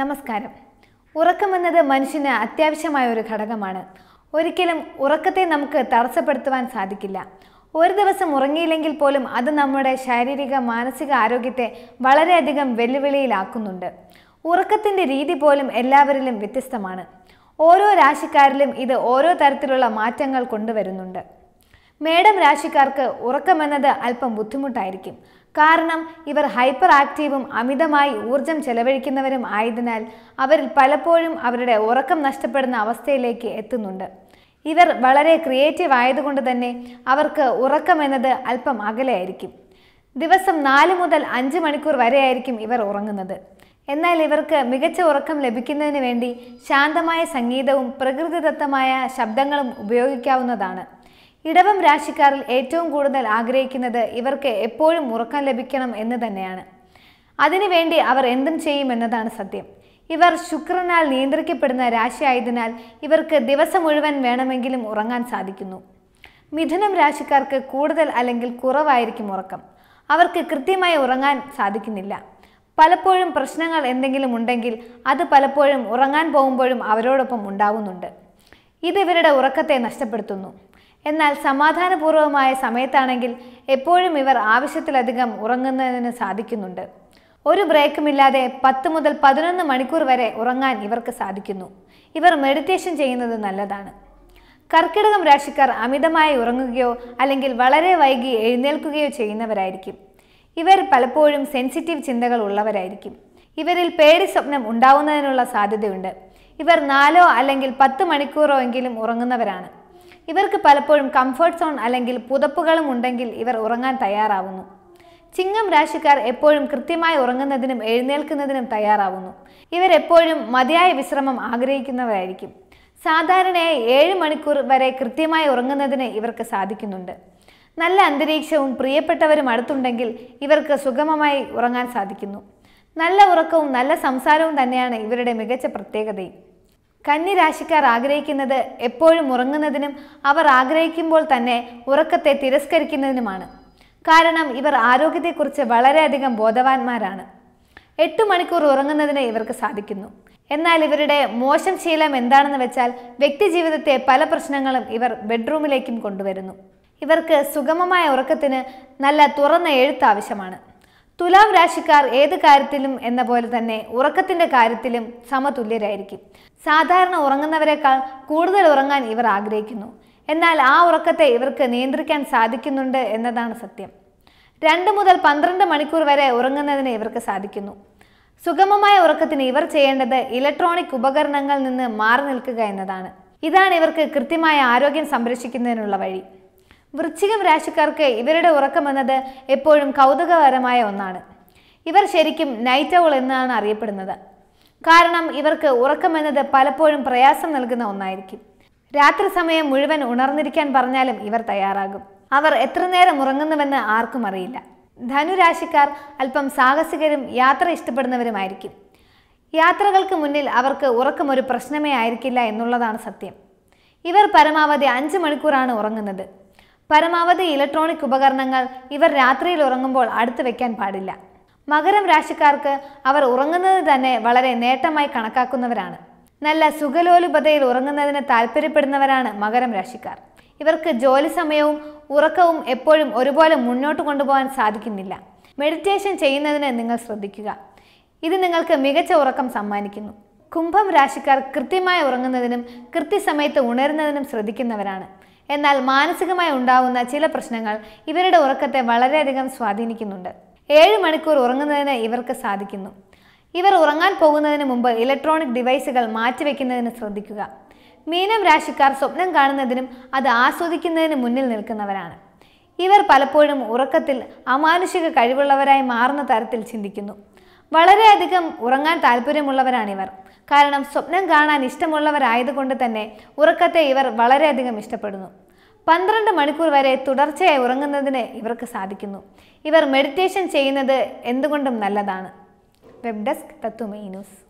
നമസ്കാരം ഉറക്കമെന്നത് മനുഷ്യന് അത്യാവശ്യമായ ഒരു ഘടകമാണ് ഒരിക്കലും ഉറക്കത്തെ നമുക്ക് തടസ്സപ്പെടുത്തുവാൻ സാധിക്കില്ല ഒരു ദിവസം ഉറങ്ങിയില്ലെങ്കിൽ പോലും അത് നമ്മുടെ ശാരീരിക മാനസിക ആരോഗ്യത്തെ വളരെയധികം വെല്ലുവിളിയിലാക്കുന്നുണ്ട് ഉറക്കത്തിൻ്റെ രീതി പോലും എല്ലാവരിലും വ്യത്യസ്തമാണ് ഓരോ രാശിക്കാരിലും ഇത് ഓരോ തരത്തിലുള്ള മാറ്റങ്ങൾ കൊണ്ടുവരുന്നുണ്ട് മേഡം രാശിക്കാർക്ക് ഉറക്കമെന്നത് അല്പം ബുദ്ധിമുട്ടായിരിക്കും കാരണം ഇവർ ഹൈപ്പർ ആക്റ്റീവും അമിതമായി ഊർജം ചെലവഴിക്കുന്നവരും ആയതിനാൽ അവരിൽ പലപ്പോഴും അവരുടെ ഉറക്കം നഷ്ടപ്പെടുന്ന അവസ്ഥയിലേക്ക് എത്തുന്നുണ്ട് ഇവർ വളരെ ക്രിയേറ്റീവ് ആയതുകൊണ്ട് തന്നെ അവർക്ക് ഉറക്കം എന്നത് അല്പം അകലെയായിരിക്കും ദിവസം നാല് മുതൽ അഞ്ച് മണിക്കൂർ വരെയായിരിക്കും ഇവർ ഉറങ്ങുന്നത് എന്നാൽ ഇവർക്ക് മികച്ച ഉറക്കം ലഭിക്കുന്നതിന് വേണ്ടി ശാന്തമായ സംഗീതവും പ്രകൃതിദത്തമായ ശബ്ദങ്ങളും ഉപയോഗിക്കാവുന്നതാണ് ഇടവം രാശിക്കാരിൽ ഏറ്റവും കൂടുതൽ ആഗ്രഹിക്കുന്നത് ഇവർക്ക് എപ്പോഴും ഉറക്കം ലഭിക്കണം എന്ന് തന്നെയാണ് അതിനുവേണ്ടി അവർ എന്തും ചെയ്യുമെന്നതാണ് സത്യം ഇവർ ശുക്രനാൽ നിയന്ത്രിക്കപ്പെടുന്ന രാശിയായതിനാൽ ഇവർക്ക് ദിവസം മുഴുവൻ വേണമെങ്കിലും ഉറങ്ങാൻ സാധിക്കുന്നു മിഥുനം രാശിക്കാർക്ക് കൂടുതൽ അല്ലെങ്കിൽ കുറവായിരിക്കും ഉറക്കം അവർക്ക് കൃത്യമായി ഉറങ്ങാൻ സാധിക്കുന്നില്ല പലപ്പോഴും പ്രശ്നങ്ങൾ എന്തെങ്കിലും ഉണ്ടെങ്കിൽ അത് പലപ്പോഴും ഉറങ്ങാൻ പോകുമ്പോഴും അവരോടൊപ്പം ഉണ്ടാവുന്നുണ്ട് ഇത് ഇവരുടെ ഉറക്കത്തെ നഷ്ടപ്പെടുത്തുന്നു എന്നാൽ സമാധാനപൂർവ്വമായ സമയത്താണെങ്കിൽ എപ്പോഴും ഇവർ ആവശ്യത്തിലധികം ഉറങ്ങുന്നതിന് സാധിക്കുന്നുണ്ട് ഒരു ബ്രേക്കുമില്ലാതെ പത്ത് മുതൽ പതിനൊന്ന് മണിക്കൂർ വരെ ഉറങ്ങാൻ ഇവർക്ക് സാധിക്കുന്നു ഇവർ മെഡിറ്റേഷൻ ചെയ്യുന്നത് നല്ലതാണ് കർക്കിടകം രാശിക്കാർ അമിതമായി ഉറങ്ങുകയോ അല്ലെങ്കിൽ വളരെ വൈകി എഴുന്നേൽക്കുകയോ ചെയ്യുന്നവരായിരിക്കും ഇവർ പലപ്പോഴും സെൻസിറ്റീവ് ചിന്തകൾ ഉള്ളവരായിരിക്കും ഇവരിൽ പേടി സ്വപ്നം ഉണ്ടാവുന്നതിനുള്ള സാധ്യതയുണ്ട് ഇവർ നാലോ അല്ലെങ്കിൽ പത്ത് മണിക്കൂറോ എങ്കിലും ഉറങ്ങുന്നവരാണ് ഇവർക്ക് പലപ്പോഴും കംഫർട്ട് സോൺ അല്ലെങ്കിൽ പുതപ്പുകളും ഉണ്ടെങ്കിൽ ഇവർ ഉറങ്ങാൻ തയ്യാറാവുന്നു ചിങ്ങം രാശിക്കാർ എപ്പോഴും കൃത്യമായി ഉറങ്ങുന്നതിനും എഴുന്നേൽക്കുന്നതിനും തയ്യാറാവുന്നു ഇവരെപ്പോഴും മതിയായ വിശ്രമം ആഗ്രഹിക്കുന്നവരായിരിക്കും സാധാരണയായി ഏഴ് മണിക്കൂർ വരെ കൃത്യമായി ഉറങ്ങുന്നതിന് ഇവർക്ക് സാധിക്കുന്നുണ്ട് നല്ല അന്തരീക്ഷവും പ്രിയപ്പെട്ടവരും അടുത്തുണ്ടെങ്കിൽ ഇവർക്ക് സുഗമമായി ഉറങ്ങാൻ സാധിക്കുന്നു നല്ല ഉറക്കവും നല്ല സംസാരവും തന്നെയാണ് ഇവരുടെ മികച്ച പ്രത്യേകതയും കന്നിരാശിക്കാർ ആഗ്രഹിക്കുന്നത് എപ്പോഴും ഉറങ്ങുന്നതിനും അവർ ആഗ്രഹിക്കുമ്പോൾ തന്നെ ഉറക്കത്തെ തിരസ്കരിക്കുന്നതിനുമാണ് കാരണം ഇവർ ആരോഗ്യത്തെക്കുറിച്ച് വളരെയധികം ബോധവാന്മാരാണ് എട്ട് മണിക്കൂർ ഉറങ്ങുന്നതിന് ഇവർക്ക് സാധിക്കുന്നു എന്നാൽ ഇവരുടെ മോശം ശീലം എന്താണെന്ന് വെച്ചാൽ വ്യക്തി ജീവിതത്തെ പല പ്രശ്നങ്ങളും ഇവർ ബെഡ്റൂമിലേക്കും കൊണ്ടുവരുന്നു ഇവർക്ക് സുഗമമായ ഉറക്കത്തിന് നല്ല തുറന്ന എഴുത്ത് ആവശ്യമാണ് തുലാം രാശിക്കാർ ഏത് കാര്യത്തിലും എന്ന പോലെ തന്നെ ഉറക്കത്തിന്റെ കാര്യത്തിലും സമതുല്യരായിരിക്കും സാധാരണ ഉറങ്ങുന്നവരെക്കാൾ കൂടുതൽ ഉറങ്ങാൻ ഇവർ ആഗ്രഹിക്കുന്നു എന്നാൽ ആ ഉറക്കത്തെ ഇവർക്ക് നിയന്ത്രിക്കാൻ സാധിക്കുന്നുണ്ട് എന്നതാണ് സത്യം രണ്ട് മുതൽ പന്ത്രണ്ട് മണിക്കൂർ വരെ ഉറങ്ങുന്നതിന് ഇവർക്ക് സാധിക്കുന്നു സുഗമമായ ഉറക്കത്തിന് ഇവർ ചെയ്യേണ്ടത് ഇലക്ട്രോണിക് ഉപകരണങ്ങളിൽ നിന്ന് മാറി നിൽക്കുക എന്നതാണ് ഇതാണ് ഇവർക്ക് കൃത്യമായ ആരോഗ്യം സംരക്ഷിക്കുന്നതിനുള്ള വഴി വൃശ്ചികം രാശിക്കാർക്ക് ഇവരുടെ ഉറക്കമെന്നത് എപ്പോഴും കൗതുകകരമായ ഒന്നാണ് ഇവർ ശരിക്കും നൈറ്റ് ഔൾ എന്നാണ് അറിയപ്പെടുന്നത് കാരണം ഇവർക്ക് ഉറക്കമെന്നത് പലപ്പോഴും പ്രയാസം നൽകുന്ന ഒന്നായിരിക്കും രാത്രി സമയം മുഴുവൻ ഉണർന്നിരിക്കാൻ പറഞ്ഞാലും ഇവർ തയ്യാറാകും അവർ എത്ര നേരം ഉറങ്ങുന്നുവെന്ന് ആർക്കും അറിയില്ല ധനുരാശിക്കാർ അല്പം സാഹസികരും യാത്ര ഇഷ്ടപ്പെടുന്നവരുമായിരിക്കും യാത്രകൾക്ക് മുന്നിൽ അവർക്ക് ഉറക്കം ഒരു പ്രശ്നമേ ആയിരിക്കില്ല എന്നുള്ളതാണ് സത്യം ഇവർ പരമാവധി അഞ്ച് മണിക്കൂറാണ് ഉറങ്ങുന്നത് പരമാവധി ഇലക്ട്രോണിക് ഉപകരണങ്ങൾ ഇവർ രാത്രിയിൽ ഉറങ്ങുമ്പോൾ അടുത്ത് വയ്ക്കാൻ പാടില്ല മകരം രാശിക്കാർക്ക് അവർ ഉറങ്ങുന്നത് തന്നെ വളരെ നേട്ടമായി കണക്കാക്കുന്നവരാണ് നല്ല സുഖലോലുപതയിൽ ഉറങ്ങുന്നതിന് താല്പര്യപ്പെടുന്നവരാണ് മകരം രാശിക്കാർ ഇവർക്ക് ജോലി സമയവും ഉറക്കവും എപ്പോഴും ഒരുപോലെ മുന്നോട്ട് കൊണ്ടുപോകാൻ സാധിക്കുന്നില്ല മെഡിറ്റേഷൻ ചെയ്യുന്നതിന് നിങ്ങൾ ശ്രദ്ധിക്കുക ഇത് നിങ്ങൾക്ക് മികച്ച ഉറക്കം സമ്മാനിക്കുന്നു കുംഭം രാശിക്കാർ കൃത്യമായി ഉറങ്ങുന്നതിനും കൃത്യസമയത്ത് ഉണരുന്നതിനും ശ്രദ്ധിക്കുന്നവരാണ് എന്നാൽ മാനസികമായി ഉണ്ടാവുന്ന ചില പ്രശ്നങ്ങൾ ഇവരുടെ ഉറക്കത്തെ വളരെയധികം സ്വാധീനിക്കുന്നുണ്ട് ഏഴ് മണിക്കൂർ ഉറങ്ങുന്നതിന് ഇവർക്ക് സാധിക്കുന്നു ഇവർ ഉറങ്ങാൻ പോകുന്നതിന് മുമ്പ് ഇലക്ട്രോണിക് ഡിവൈസുകൾ മാറ്റിവെക്കുന്നതിന് ശ്രദ്ധിക്കുക മീനം രാശിക്കാർ സ്വപ്നം കാണുന്നതിനും അത് ആസ്വദിക്കുന്നതിന് മുന്നിൽ നിൽക്കുന്നവരാണ് ഇവർ പലപ്പോഴും ഉറക്കത്തിൽ അമാനുഷിക കഴിവുള്ളവരായി മാറുന്ന തരത്തിൽ ചിന്തിക്കുന്നു വളരെയധികം ഉറങ്ങാൻ താല്പര്യമുള്ളവരാണിവർ കാരണം സ്വപ്നം കാണാൻ ഇഷ്ടമുള്ളവരായതുകൊണ്ട് തന്നെ ഉറക്കത്തെ ഇവർ വളരെയധികം ഇഷ്ടപ്പെടുന്നു പന്ത്രണ്ട് മണിക്കൂർ വരെ തുടർച്ചയായി ഉറങ്ങുന്നതിന് ഇവർക്ക് സാധിക്കുന്നു ഇവർ മെഡിറ്റേഷൻ ചെയ്യുന്നത് എന്തുകൊണ്ടും നല്ലതാണ് വെബ് ഡെസ്ക് തത്വമൈ ന്യൂസ്